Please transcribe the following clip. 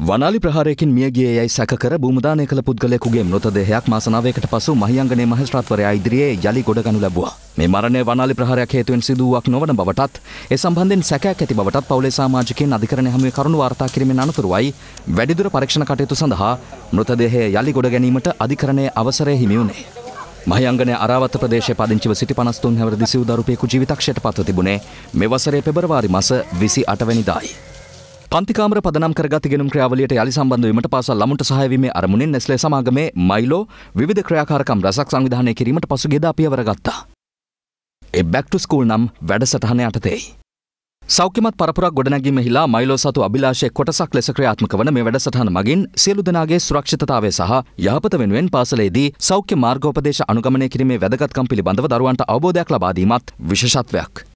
වනාලි ප්‍රහාරයකින් මියගේ යයි සැකර බූමදානය කළ පුද්ගලෙකුගේ මෘත දෙහයක් මාසනාවයකට පසු මහියංගනේ මහස්ත්‍රාත්වරයා ඉදිරියේ යළි ගොඩගනු ලැබුවා. මේ මරණය වනාලි ප්‍රහාරයක් හේතුවෙන් සිදුවක් නොවන බවටත් ඒ සම්බන්ධයෙන් සැකයක් ඇති බවටත් පවුලේ සමාජිකයන් අධිකරණය හමුවේ කරුණු වාර්තා කිරීමෙන් අනතුරුවයි වැඩිදුර පරීක්ෂණ කටයුතු සඳහා මෘතදේහය යළි ගොඩ ගැනීමට අධිකරණයේ අවසරය හිමි වුණේ. මහයංගන අරාවත ප්‍රදේශ පදිංචිව සිටි පනස්තුන් හැවරදි සිව් දරුපයකු ජීවිතක්ෂයට පත්ව තිබුණේ මෙවසරේ පෙබරවාරි මස විසි අටවැනිදායි. පන්තිකාමර පදනම් කරගත් ගෙනුම් ක්‍රියාවලියට යළි සම්බන්ධ වීමට පාසල් ළමුන්ට සහාය වීමේ අරමුණෙන් නැස්ලේ සමාගමේ මයිලෝ විවිධ ක්‍රියාකාරකම් රැසක් සංවිධානය කිරීමට පසුගිය දා පියවර ගත්තා. ඒ බැක් ටු ස්කූල් නම් වැඩසටහන යටතේයි. සෞඛ්‍යමත් පරපුරක් ගොඩනැගීමහිලා මයිලෝ සතු අභිලාශය කොටසක් ලෙස ක්‍රියාත්මක වන මේ වැඩසටහන මගින් සියලු දෙනාගේ සුරක්ෂිතතාවය සහ යහපත වෙනුවෙන් පාසලේදී සෞඛ්‍ය මාර්ගෝපදේශ අනුගමනය කිරීමේ වැදගත්කම් පිළිබඳව දරුවන්ට අවබෝධයක් ලබා දීමත් විශේෂත්වයක්.